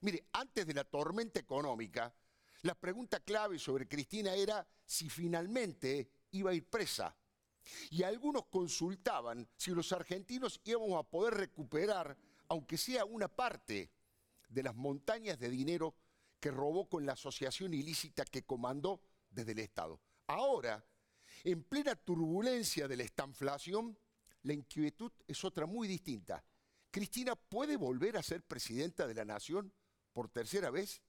Mire, antes de la tormenta económica, la pregunta clave sobre Cristina era si finalmente iba a ir presa. Y algunos consultaban si los argentinos íbamos a poder recuperar, aunque sea una parte, de las montañas de dinero que robó con la asociación ilícita que comandó desde el Estado. Ahora, en plena turbulencia de la estanflación, la inquietud es otra muy distinta. ¿Cristina puede volver a ser presidenta de la nación? por tercera vez.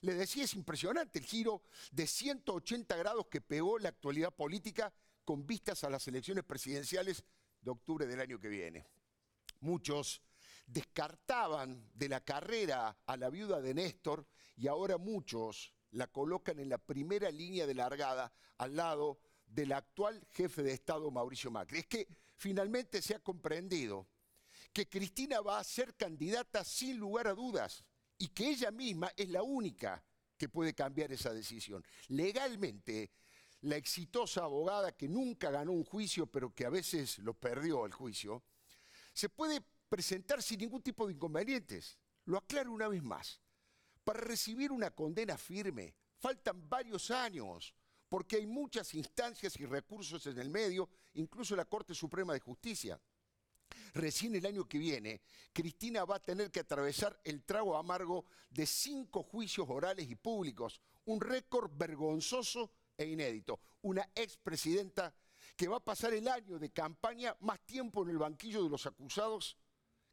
Le decía, es impresionante el giro de 180 grados que pegó la actualidad política con vistas a las elecciones presidenciales de octubre del año que viene. Muchos descartaban de la carrera a la viuda de Néstor y ahora muchos la colocan en la primera línea de largada al lado del actual jefe de Estado Mauricio Macri. Es que finalmente se ha comprendido que Cristina va a ser candidata sin lugar a dudas y que ella misma es la única que puede cambiar esa decisión. Legalmente, la exitosa abogada que nunca ganó un juicio, pero que a veces lo perdió el juicio, se puede presentar sin ningún tipo de inconvenientes. Lo aclaro una vez más. Para recibir una condena firme faltan varios años, porque hay muchas instancias y recursos en el medio, incluso la Corte Suprema de Justicia. Recién el año que viene, Cristina va a tener que atravesar el trago amargo de cinco juicios orales y públicos, un récord vergonzoso e inédito. Una expresidenta que va a pasar el año de campaña más tiempo en el banquillo de los acusados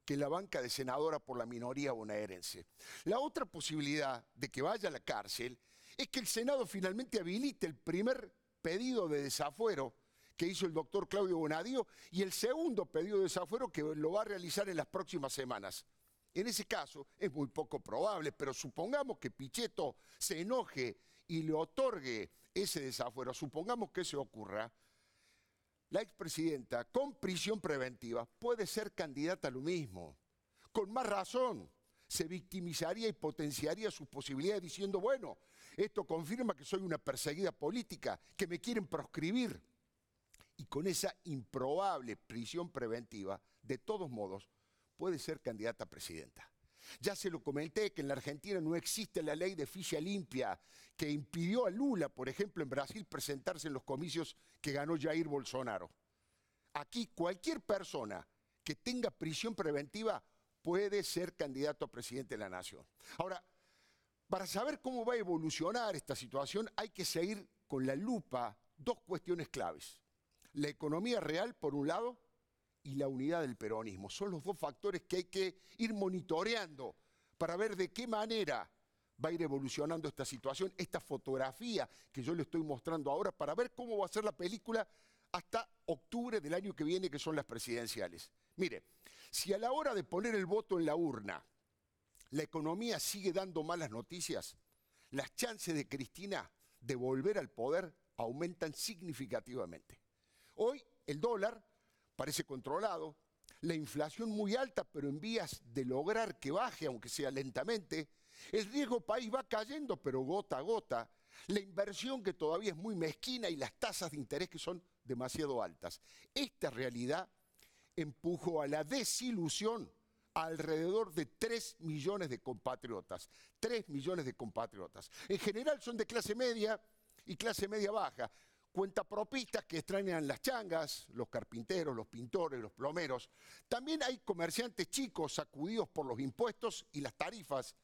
que en la banca de senadora por la minoría bonaerense. La otra posibilidad de que vaya a la cárcel es que el Senado finalmente habilite el primer pedido de desafuero que hizo el doctor Claudio Bonadío y el segundo pedido de desafuero que lo va a realizar en las próximas semanas. En ese caso es muy poco probable, pero supongamos que Pichetto se enoje y le otorgue ese desafuero, supongamos que se ocurra, la expresidenta con prisión preventiva puede ser candidata a lo mismo. Con más razón, se victimizaría y potenciaría sus posibilidades diciendo, bueno, esto confirma que soy una perseguida política, que me quieren proscribir y con esa improbable prisión preventiva, de todos modos, puede ser candidata a presidenta. Ya se lo comenté que en la Argentina no existe la ley de ficha limpia que impidió a Lula, por ejemplo, en Brasil presentarse en los comicios que ganó Jair Bolsonaro. Aquí cualquier persona que tenga prisión preventiva puede ser candidato a presidente de la nación. Ahora, para saber cómo va a evolucionar esta situación hay que seguir con la lupa dos cuestiones claves. La economía real, por un lado, y la unidad del peronismo. Son los dos factores que hay que ir monitoreando para ver de qué manera va a ir evolucionando esta situación, esta fotografía que yo le estoy mostrando ahora, para ver cómo va a ser la película hasta octubre del año que viene, que son las presidenciales. Mire, si a la hora de poner el voto en la urna, la economía sigue dando malas noticias, las chances de Cristina de volver al poder aumentan significativamente. Hoy el dólar parece controlado, la inflación muy alta, pero en vías de lograr que baje, aunque sea lentamente. El riesgo país va cayendo, pero gota a gota. La inversión que todavía es muy mezquina y las tasas de interés que son demasiado altas. Esta realidad empujó a la desilusión alrededor de 3 millones de compatriotas. 3 millones de compatriotas. En general son de clase media y clase media baja cuentapropistas que extrañan las changas, los carpinteros, los pintores, los plomeros. También hay comerciantes chicos sacudidos por los impuestos y las tarifas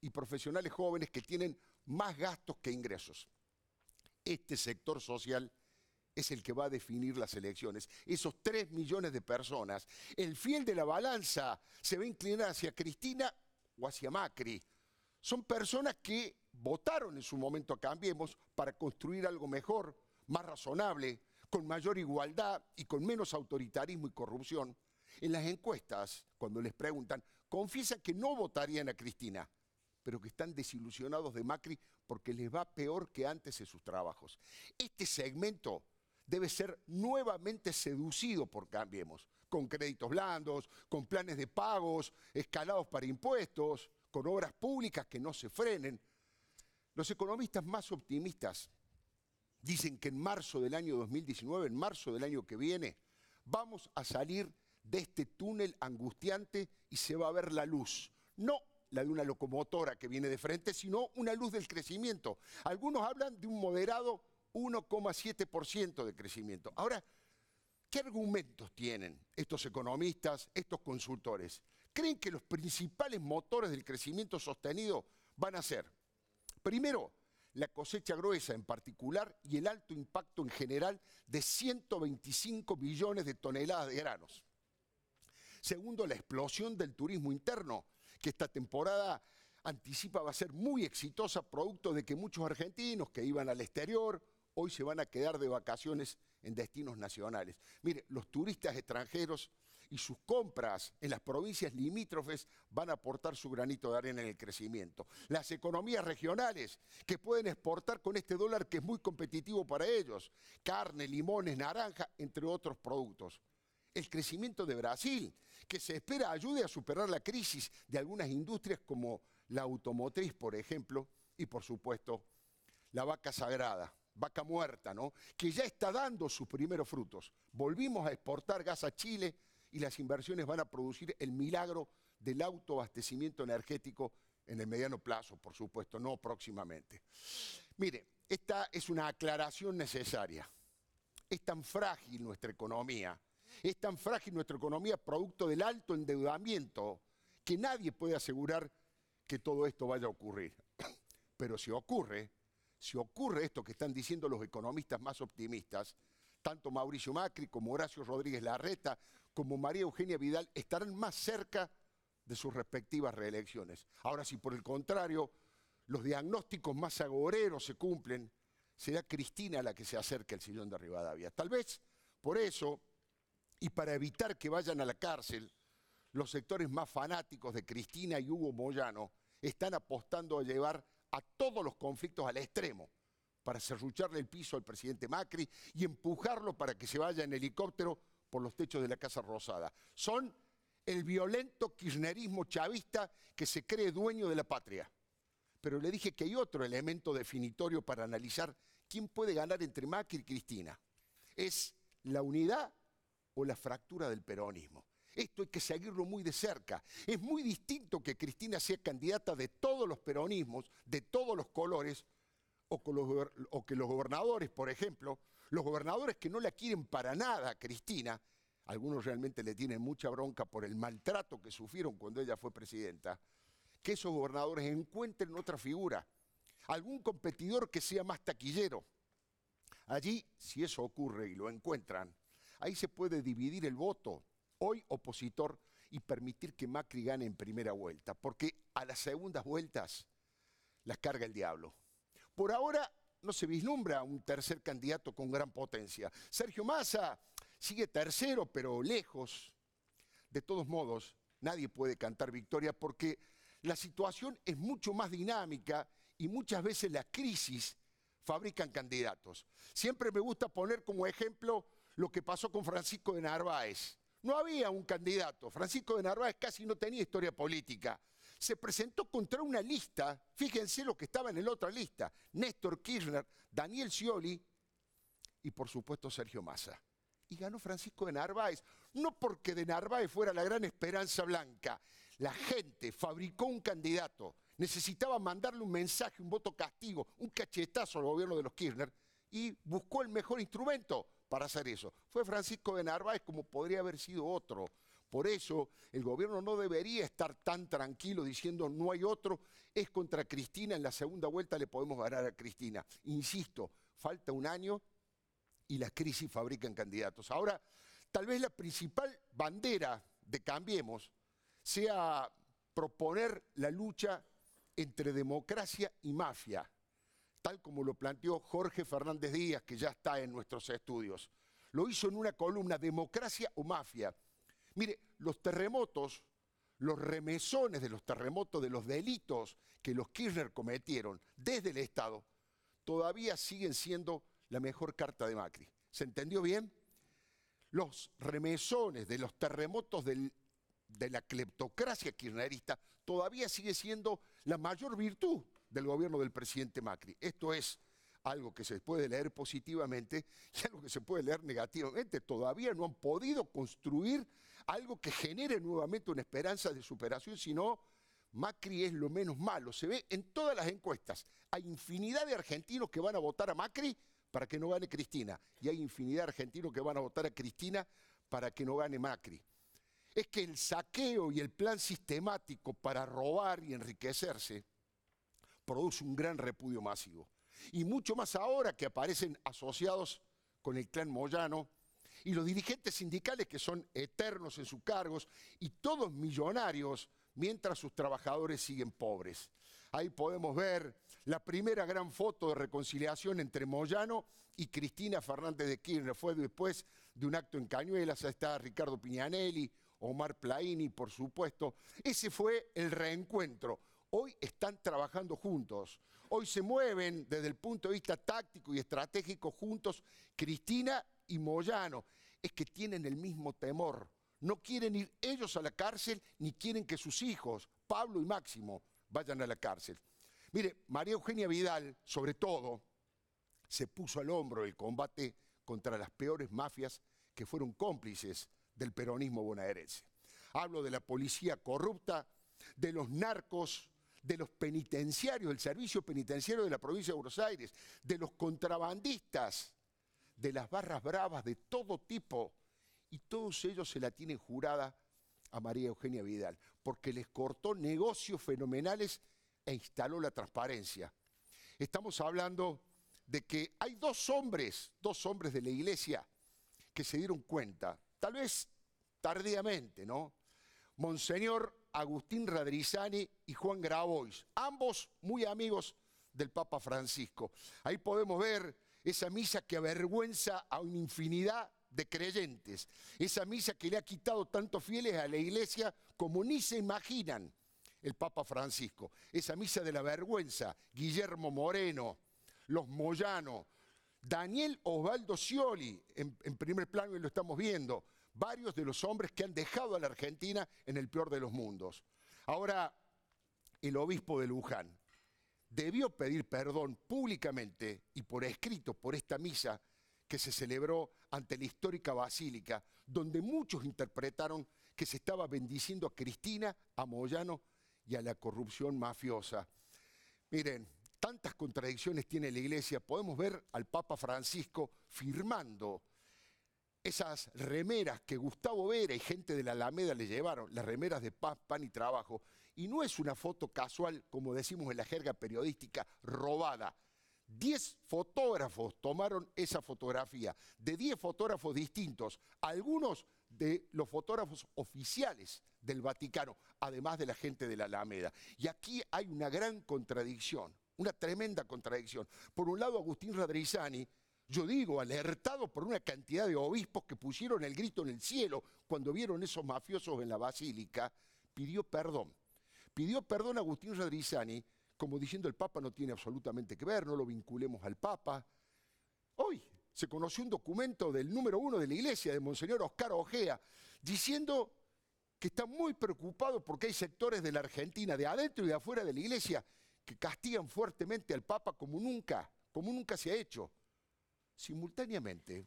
y profesionales jóvenes que tienen más gastos que ingresos. Este sector social es el que va a definir las elecciones. Esos tres millones de personas, el fiel de la balanza se va a inclinar hacia Cristina o hacia Macri. Son personas que votaron en su momento a Cambiemos para construir algo mejor, más razonable, con mayor igualdad y con menos autoritarismo y corrupción, en las encuestas, cuando les preguntan, confiesan que no votarían a Cristina, pero que están desilusionados de Macri porque les va peor que antes en sus trabajos. Este segmento debe ser nuevamente seducido por Cambiemos, con créditos blandos, con planes de pagos, escalados para impuestos, con obras públicas que no se frenen. Los economistas más optimistas Dicen que en marzo del año 2019, en marzo del año que viene, vamos a salir de este túnel angustiante y se va a ver la luz. No la de una locomotora que viene de frente, sino una luz del crecimiento. Algunos hablan de un moderado 1,7% de crecimiento. Ahora, ¿qué argumentos tienen estos economistas, estos consultores? ¿Creen que los principales motores del crecimiento sostenido van a ser, primero, la cosecha gruesa en particular y el alto impacto en general de 125 millones de toneladas de granos. Segundo, la explosión del turismo interno, que esta temporada anticipa va a ser muy exitosa, producto de que muchos argentinos que iban al exterior hoy se van a quedar de vacaciones en destinos nacionales. Mire, los turistas extranjeros y sus compras en las provincias limítrofes van a aportar su granito de arena en el crecimiento. Las economías regionales que pueden exportar con este dólar que es muy competitivo para ellos, carne, limones, naranja, entre otros productos. El crecimiento de Brasil, que se espera ayude a superar la crisis de algunas industrias como la automotriz, por ejemplo, y por supuesto la vaca sagrada vaca muerta, ¿no? Que ya está dando sus primeros frutos. Volvimos a exportar gas a Chile y las inversiones van a producir el milagro del autoabastecimiento energético en el mediano plazo, por supuesto, no próximamente. Mire, esta es una aclaración necesaria. Es tan frágil nuestra economía, es tan frágil nuestra economía producto del alto endeudamiento que nadie puede asegurar que todo esto vaya a ocurrir. Pero si ocurre, si ocurre esto que están diciendo los economistas más optimistas, tanto Mauricio Macri como Horacio Rodríguez Larreta como María Eugenia Vidal estarán más cerca de sus respectivas reelecciones. Ahora, si por el contrario los diagnósticos más agoreros se cumplen, será Cristina la que se acerque al sillón de Rivadavia. Tal vez por eso, y para evitar que vayan a la cárcel, los sectores más fanáticos de Cristina y Hugo Moyano están apostando a llevar a todos los conflictos al extremo para cerrucharle el piso al presidente Macri y empujarlo para que se vaya en helicóptero por los techos de la Casa Rosada. Son el violento kirchnerismo chavista que se cree dueño de la patria. Pero le dije que hay otro elemento definitorio para analizar quién puede ganar entre Macri y Cristina. Es la unidad o la fractura del peronismo. Esto hay que seguirlo muy de cerca. Es muy distinto que Cristina sea candidata de todos los peronismos, de todos los colores, o, o que los gobernadores, por ejemplo, los gobernadores que no la quieren para nada, Cristina, algunos realmente le tienen mucha bronca por el maltrato que sufrieron cuando ella fue presidenta, que esos gobernadores encuentren otra figura, algún competidor que sea más taquillero. Allí, si eso ocurre y lo encuentran, ahí se puede dividir el voto, hoy opositor, y permitir que Macri gane en primera vuelta, porque a las segundas vueltas las carga el diablo. Por ahora no se vislumbra un tercer candidato con gran potencia. Sergio Massa sigue tercero, pero lejos. De todos modos, nadie puede cantar victoria porque la situación es mucho más dinámica y muchas veces las crisis fabrican candidatos. Siempre me gusta poner como ejemplo lo que pasó con Francisco de Narváez. No había un candidato. Francisco de Narváez casi no tenía historia política se presentó contra una lista, fíjense lo que estaba en la otra lista, Néstor Kirchner, Daniel Scioli y por supuesto Sergio Massa. Y ganó Francisco de Narváez, no porque de Narváez fuera la gran esperanza blanca, la gente fabricó un candidato, necesitaba mandarle un mensaje, un voto castigo, un cachetazo al gobierno de los Kirchner y buscó el mejor instrumento para hacer eso. Fue Francisco de Narváez como podría haber sido otro. Por eso el gobierno no debería estar tan tranquilo diciendo no hay otro, es contra Cristina, en la segunda vuelta le podemos ganar a Cristina. Insisto, falta un año y la crisis fabrican candidatos. Ahora, tal vez la principal bandera de Cambiemos sea proponer la lucha entre democracia y mafia, tal como lo planteó Jorge Fernández Díaz, que ya está en nuestros estudios. Lo hizo en una columna, democracia o mafia Mire, los terremotos, los remesones de los terremotos, de los delitos que los Kirchner cometieron desde el Estado, todavía siguen siendo la mejor carta de Macri. ¿Se entendió bien? Los remesones de los terremotos de la cleptocracia kirchnerista todavía sigue siendo la mayor virtud del gobierno del presidente Macri. Esto es algo que se puede leer positivamente y algo que se puede leer negativamente. Todavía no han podido construir algo que genere nuevamente una esperanza de superación, sino Macri es lo menos malo. Se ve en todas las encuestas. Hay infinidad de argentinos que van a votar a Macri para que no gane Cristina. Y hay infinidad de argentinos que van a votar a Cristina para que no gane Macri. Es que el saqueo y el plan sistemático para robar y enriquecerse produce un gran repudio masivo. Y mucho más ahora que aparecen asociados con el clan Moyano, y los dirigentes sindicales que son eternos en sus cargos y todos millonarios mientras sus trabajadores siguen pobres. Ahí podemos ver la primera gran foto de reconciliación entre Moyano y Cristina Fernández de Kirchner. Fue después de un acto en Cañuelas, ahí está Ricardo Piñanelli, Omar Plaini, por supuesto. Ese fue el reencuentro. Hoy están trabajando juntos, hoy se mueven desde el punto de vista táctico y estratégico juntos Cristina y Moyano, es que tienen el mismo temor. No quieren ir ellos a la cárcel ni quieren que sus hijos, Pablo y Máximo, vayan a la cárcel. Mire, María Eugenia Vidal, sobre todo, se puso al hombro el combate contra las peores mafias que fueron cómplices del peronismo bonaerense. Hablo de la policía corrupta, de los narcos, de los penitenciarios, del servicio penitenciario de la provincia de Buenos Aires, de los contrabandistas de las barras bravas de todo tipo, y todos ellos se la tienen jurada a María Eugenia Vidal, porque les cortó negocios fenomenales e instaló la transparencia. Estamos hablando de que hay dos hombres, dos hombres de la iglesia, que se dieron cuenta, tal vez tardíamente, ¿no? Monseñor Agustín Radrizani y Juan Grabois, ambos muy amigos del Papa Francisco. Ahí podemos ver esa misa que avergüenza a una infinidad de creyentes, esa misa que le ha quitado tantos fieles a la iglesia como ni se imaginan el Papa Francisco, esa misa de la vergüenza, Guillermo Moreno, los Moyano, Daniel Osvaldo Scioli, en, en primer plano y lo estamos viendo, varios de los hombres que han dejado a la Argentina en el peor de los mundos. Ahora, el obispo de Luján debió pedir perdón públicamente y por escrito por esta misa que se celebró ante la histórica basílica, donde muchos interpretaron que se estaba bendiciendo a Cristina, a Moyano y a la corrupción mafiosa. Miren, tantas contradicciones tiene la Iglesia. Podemos ver al Papa Francisco firmando esas remeras que Gustavo Vera y gente de la Alameda le llevaron, las remeras de paz, pan y trabajo, y no es una foto casual, como decimos en la jerga periodística, robada. Diez fotógrafos tomaron esa fotografía, de diez fotógrafos distintos, algunos de los fotógrafos oficiales del Vaticano, además de la gente de la Alameda. Y aquí hay una gran contradicción, una tremenda contradicción. Por un lado, Agustín Radrizani, yo digo, alertado por una cantidad de obispos que pusieron el grito en el cielo cuando vieron esos mafiosos en la basílica, pidió perdón Pidió perdón a Agustín Radrizani, como diciendo el Papa no tiene absolutamente que ver, no lo vinculemos al Papa. Hoy se conoció un documento del número uno de la Iglesia, de Monseñor Oscar Ojea, diciendo que está muy preocupado porque hay sectores de la Argentina, de adentro y de afuera de la Iglesia, que castigan fuertemente al Papa como nunca, como nunca se ha hecho. Simultáneamente,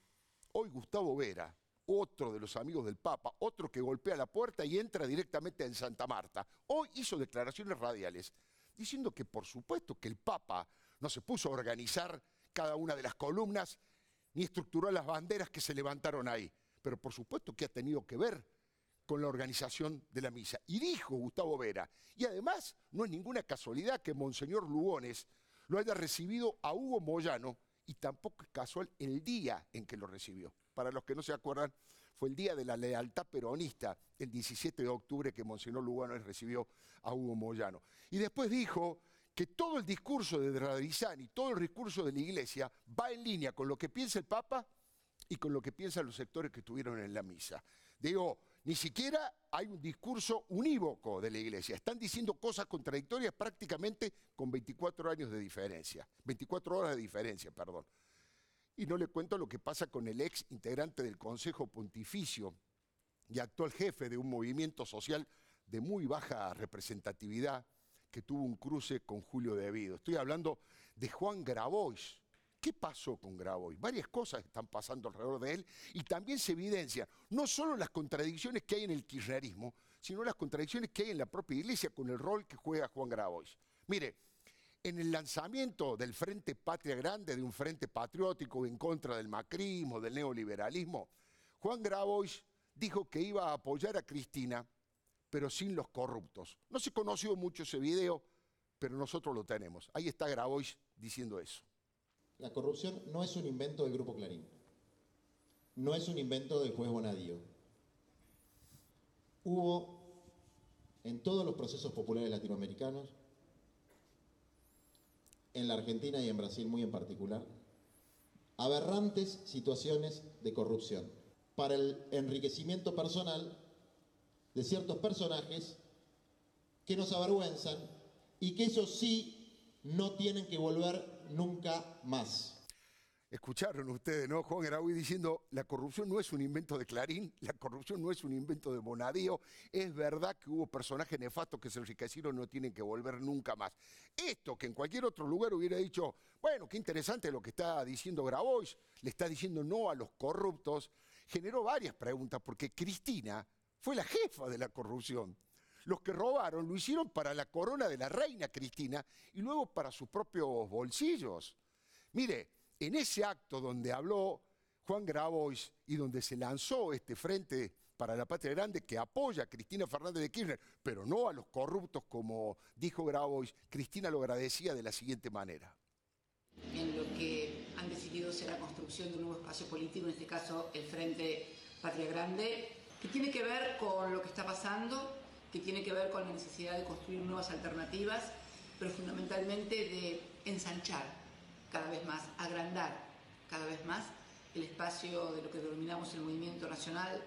hoy Gustavo Vera, otro de los amigos del Papa, otro que golpea la puerta y entra directamente en Santa Marta. Hoy hizo declaraciones radiales diciendo que por supuesto que el Papa no se puso a organizar cada una de las columnas ni estructuró las banderas que se levantaron ahí, pero por supuesto que ha tenido que ver con la organización de la misa. Y dijo Gustavo Vera, y además no es ninguna casualidad que Monseñor Lugones lo haya recibido a Hugo Moyano, y tampoco es casual el día en que lo recibió para los que no se acuerdan, fue el Día de la Lealtad Peronista, el 17 de octubre, que Monseñor Lugano recibió a Hugo Moyano. Y después dijo que todo el discurso de y todo el discurso de la Iglesia, va en línea con lo que piensa el Papa y con lo que piensan los sectores que estuvieron en la misa. Digo, ni siquiera hay un discurso unívoco de la Iglesia. Están diciendo cosas contradictorias prácticamente con 24 años de diferencia, 24 horas de diferencia, perdón. Y no le cuento lo que pasa con el ex integrante del Consejo Pontificio y actual jefe de un movimiento social de muy baja representatividad que tuvo un cruce con Julio Devido. Estoy hablando de Juan Grabois. ¿Qué pasó con Grabois? Varias cosas están pasando alrededor de él y también se evidencian no solo las contradicciones que hay en el kirchnerismo, sino las contradicciones que hay en la propia iglesia con el rol que juega Juan Grabois. Mire, en el lanzamiento del Frente Patria Grande, de un Frente Patriótico en contra del macrismo, del neoliberalismo, Juan Grabois dijo que iba a apoyar a Cristina, pero sin los corruptos. No se conoció mucho ese video, pero nosotros lo tenemos. Ahí está Grabois diciendo eso. La corrupción no es un invento del Grupo Clarín, no es un invento del juez Bonadío. Hubo en todos los procesos populares latinoamericanos en la Argentina y en Brasil muy en particular, aberrantes situaciones de corrupción para el enriquecimiento personal de ciertos personajes que nos avergüenzan y que eso sí no tienen que volver nunca más. Escucharon ustedes, ¿no? Juan Graui diciendo, la corrupción no es un invento de Clarín, la corrupción no es un invento de Bonadío. Es verdad que hubo personajes nefastos que se enriquecieron, no tienen que volver nunca más. Esto que en cualquier otro lugar hubiera dicho, bueno, qué interesante lo que está diciendo Grabois, le está diciendo no a los corruptos, generó varias preguntas, porque Cristina fue la jefa de la corrupción los que robaron lo hicieron para la corona de la reina Cristina y luego para sus propios bolsillos. Mire, en ese acto donde habló Juan Grabois y donde se lanzó este Frente para la Patria Grande que apoya a Cristina Fernández de Kirchner, pero no a los corruptos, como dijo Grabois, Cristina lo agradecía de la siguiente manera. En lo que han decidido ser la construcción de un nuevo espacio político, en este caso el Frente Patria Grande, que tiene que ver con lo que está pasando, que tiene que ver con la necesidad de construir nuevas alternativas, pero fundamentalmente de ensanchar cada vez más, agrandar cada vez más el espacio de lo que denominamos el movimiento nacional,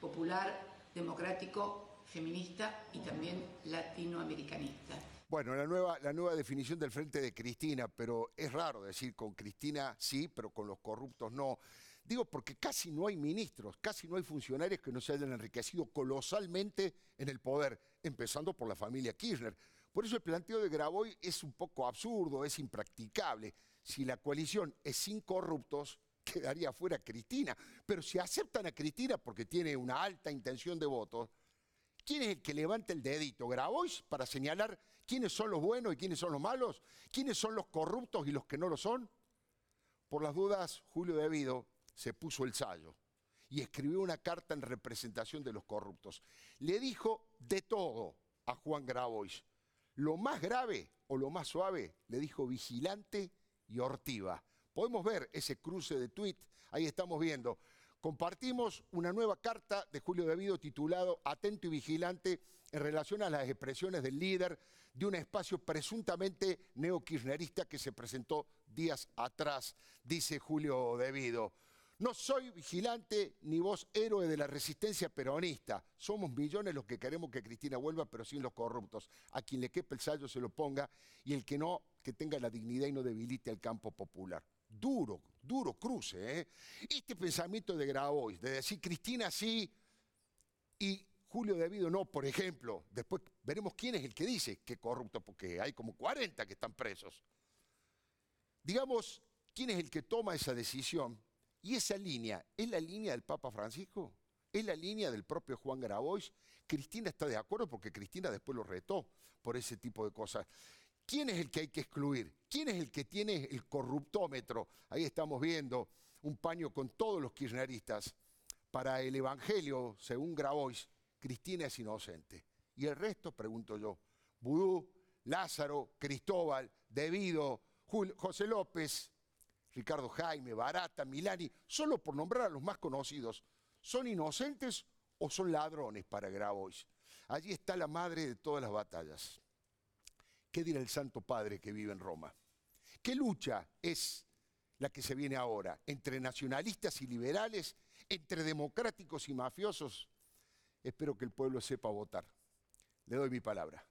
popular, democrático, feminista y también latinoamericanista. Bueno, la nueva, la nueva definición del frente de Cristina, pero es raro decir con Cristina sí, pero con los corruptos no. Digo porque casi no hay ministros, casi no hay funcionarios que no se hayan enriquecido colosalmente en el poder, empezando por la familia Kirchner. Por eso el planteo de Graboy es un poco absurdo, es impracticable si la coalición es sin corruptos, quedaría fuera Cristina. Pero si aceptan a Cristina porque tiene una alta intención de voto, ¿quién es el que levanta el dedito? ¿Grabois para señalar quiénes son los buenos y quiénes son los malos? ¿Quiénes son los corruptos y los que no lo son? Por las dudas, Julio Devido se puso el sallo y escribió una carta en representación de los corruptos. Le dijo de todo a Juan Grabois. Lo más grave o lo más suave, le dijo vigilante y Ortiva. Podemos ver ese cruce de tweet, ahí estamos viendo. Compartimos una nueva carta de Julio Vido titulado Atento y Vigilante en relación a las expresiones del líder de un espacio presuntamente neokirchnerista que se presentó días atrás, dice Julio Vido. No soy vigilante ni vos héroe de la resistencia peronista. Somos millones los que queremos que Cristina vuelva, pero sin los corruptos. A quien le quepa el sallo se lo ponga y el que no que tenga la dignidad y no debilite al campo popular. Duro, duro cruce. ¿eh? Este pensamiento de Grabois, de decir Cristina sí y Julio Debido no, por ejemplo, después veremos quién es el que dice que corrupto, porque hay como 40 que están presos. Digamos, quién es el que toma esa decisión y esa línea, ¿es la línea del Papa Francisco? es la línea del propio Juan Grabois. Cristina está de acuerdo porque Cristina después lo retó por ese tipo de cosas. ¿Quién es el que hay que excluir? ¿Quién es el que tiene el corruptómetro? Ahí estamos viendo un paño con todos los kirchneristas. Para el Evangelio, según Grabois, Cristina es inocente. Y el resto, pregunto yo, Budú, Lázaro, Cristóbal, Devido, José López, Ricardo Jaime, Barata, Milani, solo por nombrar a los más conocidos, ¿son inocentes o son ladrones para Grabois? Allí está la madre de todas las batallas. ¿Qué dirá el Santo Padre que vive en Roma? ¿Qué lucha es la que se viene ahora entre nacionalistas y liberales, entre democráticos y mafiosos? Espero que el pueblo sepa votar. Le doy mi palabra.